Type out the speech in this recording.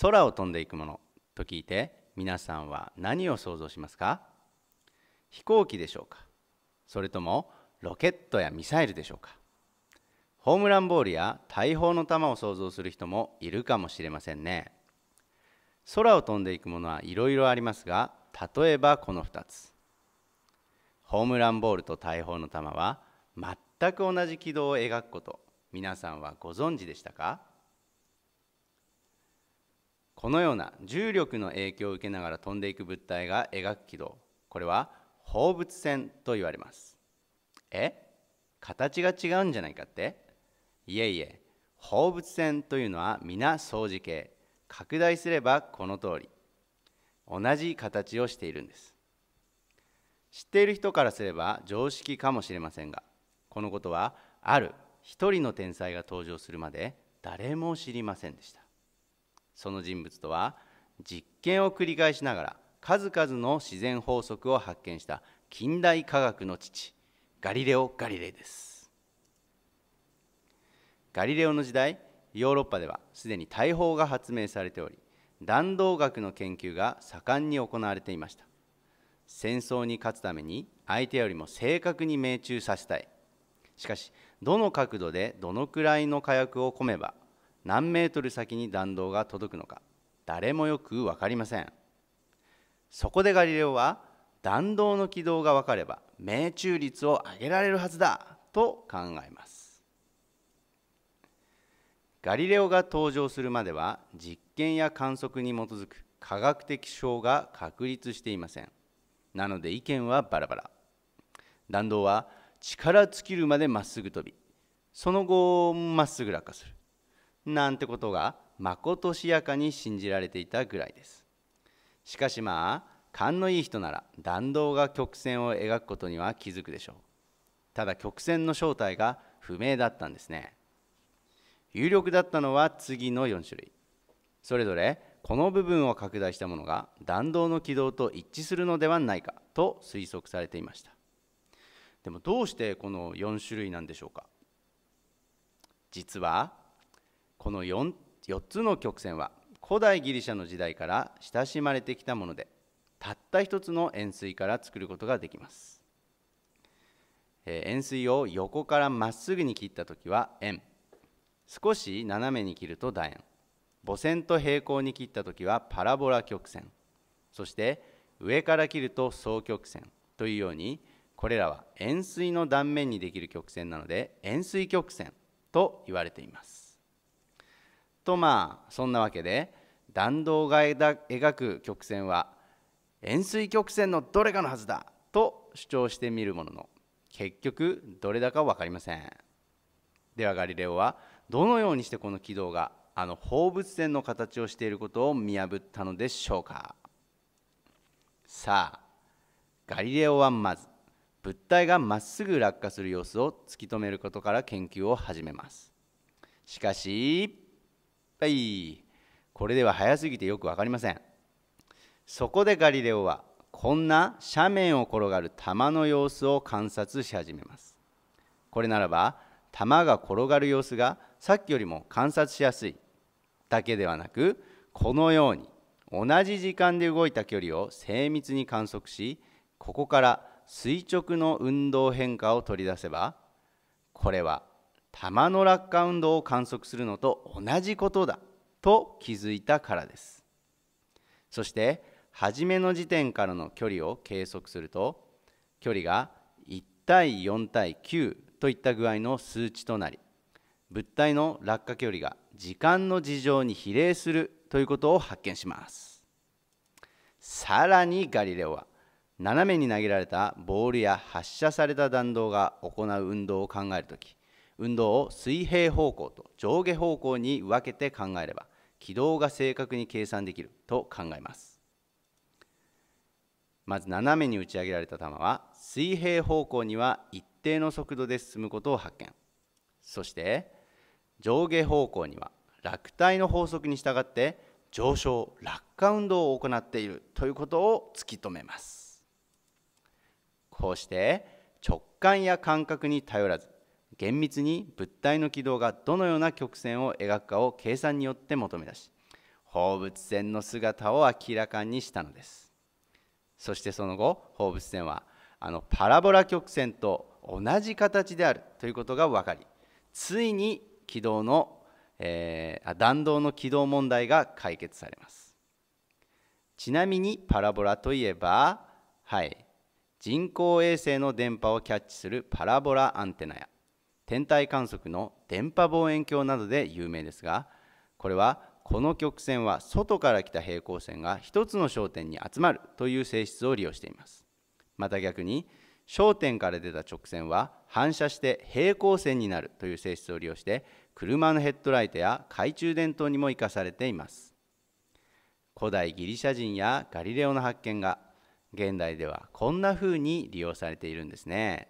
空を飛んでいくものと聞いて皆さんは何を想像しますか飛行機でしょうかそれともロケットやミサイルでしょうかホームランボールや大砲の弾を想像する人もいるかもしれませんね空を飛んでいくものはいろいろありますが例えばこの2つホームランボールと大砲の弾は全く同じ軌道を描くこと皆さんはご存知でしたかこのような重力の影響を受けながら飛んでいく物体が描く軌道これは放物線と言われますえ形が違うんじゃないかっていえいえ放物線というのは皆相似形拡大すればこの通り同じ形をしているんです知っている人からすれば常識かもしれませんがこのことはある一人の天才が登場するまで誰も知りませんでしたその人物とは実験を繰り返しながら数々の自然法則を発見した近代科学の父ガリレオ・ガリレイですガリレオの時代ヨーロッパではすでに大砲が発明されており弾道学の研究が盛んに行われていました戦争に勝つために相手よりも正確に命中させたいしかしどの角度でどのくらいの火薬を込めば何メートル先に弾道が届くのか誰もよく分かりませんそこでガリレオは弾道の軌道が分かれば命中率を上げられるはずだと考えますガリレオが登場するまでは実験や観測に基づく科学的証が確立していませんなので意見はバラバラ弾道は力尽きるまでまっすぐ飛びその後まっすぐ落下するなんてことがまことしやかに信じられていたぐらいですしかしまあ勘のいい人なら弾道が曲線を描くことには気づくでしょうただ曲線の正体が不明だったんですね有力だったのは次の4種類それぞれこの部分を拡大したものが弾道の軌道と一致するのではないかと推測されていましたでもどうしてこの4種類なんでしょうか実はこの 4, 4つの曲線は古代ギリシャの時代から親しまれてきたものでたった一つの円錐から作ることができます、えー、円錐を横からまっすぐに切った時は円少し斜めに切ると楕円母線と平行に切った時はパラボラ曲線そして上から切ると双曲線というようにこれらは円錐の断面にできる曲線なので円錐曲線と言われていますとまあそんなわけで弾道が描く曲線は円錐曲線のどれかのはずだと主張してみるものの結局どれだか分かりませんではガリレオはどのようにしてこの軌道があの放物線の形をしていることを見破ったのでしょうかさあガリレオはまず物体がまっすぐ落下する様子を突き止めることから研究を始めますしかしはいこれでは早すぎてよく分かりませんそこでガリレオはこんな斜面を転がる玉の様子を観察し始めますこれならば玉が転がる様子がさっきよりも観察しやすいだけではなくこのように同じ時間で動いた距離を精密に観測しここから垂直の運動変化を取り出せばこれは玉の落下運動を観測するのと同じことだと気づいたからですそして初めの時点からの距離を計測すると距離が1対4対9といった具合の数値となり物体の落下距離が時間の事情に比例するということを発見しますさらにガリレオは斜めに投げられたボールや発射された弾道が行う運動を考える時運動を水平方向と上下方向に分けて考えれば軌道が正確に計算できると考えますまず斜めに打ち上げられた球は水平方向には一定の速度で進むことを発見そして上下方向には落体の法則に従って上昇落下運動を行っているということを突き止めますこうして直感や感覚に頼らず厳密に物体の軌道がどのような曲線を描くかを計算によって求め出し放物線の姿を明らかにしたのですそしてその後放物線はあのパラボラ曲線と同じ形であるということが分かりついに軌道の、えー、弾道の軌道問題が解決されますちなみにパラボラといえばはい人工衛星の電波をキャッチするパラボラアンテナや天体観測の電波望遠鏡などで有名ですがこれはこの曲線は外から来た平行線が一つの焦点に集まるという性質を利用していますまた逆に焦点から出た直線は反射して平行線になるという性質を利用して車のヘッドライトや懐中電灯にも生かされています古代ギリシャ人やガリレオの発見が現代ではこんな風に利用されているんですね